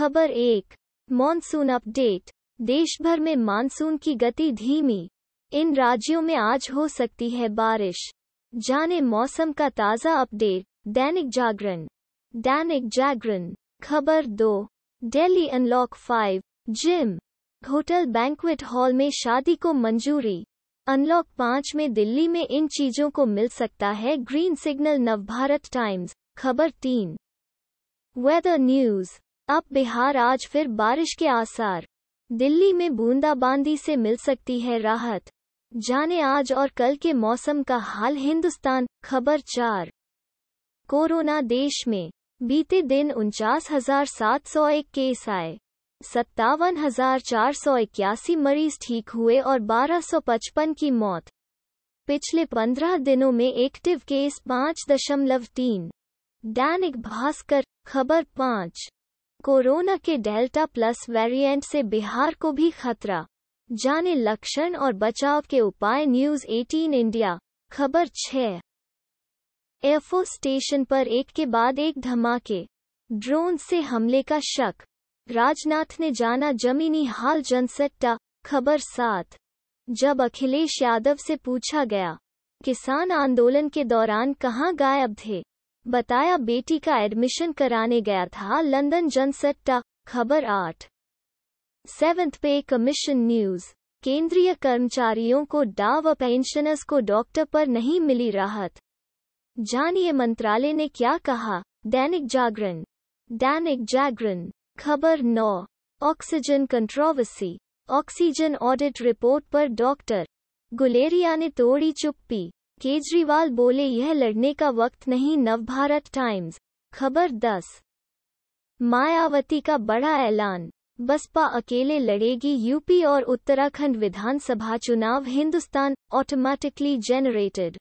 खबर एक monsoon update देश भर में मानसून की गति धीमी इन राज्यों में आज हो सकती है बारिश जाने मौसम का ताज़ा अपडेट दैनिक जागरण दैनिक जागरण खबर दो Delhi unlock five gym hotel banquet hall में शादी को मंजूरी अनलॉक पाँच में दिल्ली में इन चीजों को मिल सकता है ग्रीन सिग्नल नवभारत टाइम्स खबर तीन वेदर न्यूज अब बिहार आज फिर बारिश के आसार दिल्ली में बूंदाबांदी से मिल सकती है राहत जाने आज और कल के मौसम का हाल हिंदुस्तान खबर चार कोरोना देश में बीते दिन उनचास हजार सात सौ एक केस आए सत्तावन हजार चार सौ इक्यासी मरीज ठीक हुए और बारह सौ पचपन की मौत पिछले पंद्रह दिनों में एक्टिव केस पाँच दशमलव तीन दैनिक भास्कर खबर पाँच कोरोना के डेल्टा प्लस वेरिएंट से बिहार को भी खतरा जाने लक्षण और बचाव के उपाय न्यूज 18 इंडिया खबर 6 एफओ स्टेशन पर एक के बाद एक धमाके ड्रोन से हमले का शक राजनाथ ने जाना जमीनी हाल जनसट्टा खबर सात जब अखिलेश यादव से पूछा गया किसान आंदोलन के दौरान कहाँ गायब थे बताया बेटी का एडमिशन कराने गया था लंदन जनसट्टा खबर आठ सेवेंथ पे कमीशन न्यूज केंद्रीय कर्मचारियों को डा व पेंशनर्स को डॉक्टर पर नहीं मिली राहत जानिए मंत्रालय ने क्या कहा दैनिक जागरण दैनिक जागरण खबर नौ oxygen controversy oxygen audit report पर डॉक्टर गुलेरिया ने तोड़ी चुप्पी केजरीवाल बोले यह लड़ने का वक्त नहीं नवभारत टाइम्स खबर 10 मायावती का बड़ा ऐलान बसपा अकेले लड़ेगी यूपी और उत्तराखंड विधानसभा चुनाव हिंदुस्तान ऑटोमेटिकली जनरेटेड